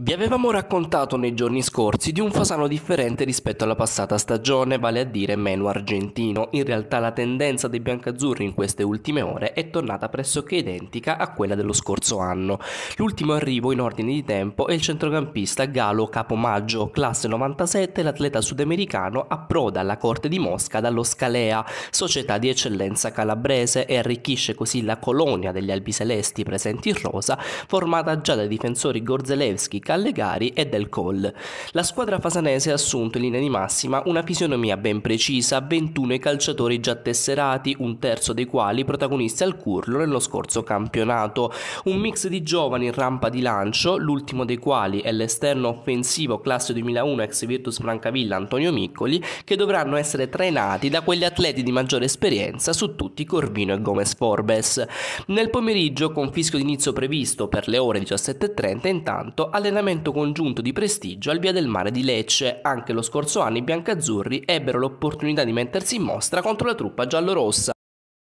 Vi avevamo raccontato nei giorni scorsi di un fasano differente rispetto alla passata stagione, vale a dire meno argentino. In realtà la tendenza dei biancazzurri in queste ultime ore è tornata pressoché identica a quella dello scorso anno. L'ultimo arrivo in ordine di tempo è il centrocampista Galo Capomaggio, classe 97, l'atleta sudamericano approda alla corte di Mosca dallo Scalea, società di eccellenza calabrese, e arricchisce così la colonia degli albiselesti presenti in rosa, formata già dai difensori Gorzelewski Callegari e del Col. La squadra fasanese ha assunto in linea di massima una fisionomia ben precisa, 21 i calciatori già tesserati, un terzo dei quali protagonisti al curlo nello scorso campionato, un mix di giovani in rampa di lancio, l'ultimo dei quali è l'esterno offensivo classe 2001 ex Virtus Francavilla Antonio Miccoli, che dovranno essere trainati da quegli atleti di maggiore esperienza su tutti Corvino e Gomez Forbes. Nel pomeriggio, con fischio d'inizio previsto per le ore 17.30, intanto allenamento allenamento congiunto di prestigio al Via del Mare di Lecce. Anche lo scorso anno i biancazzurri ebbero l'opportunità di mettersi in mostra contro la truppa giallorossa.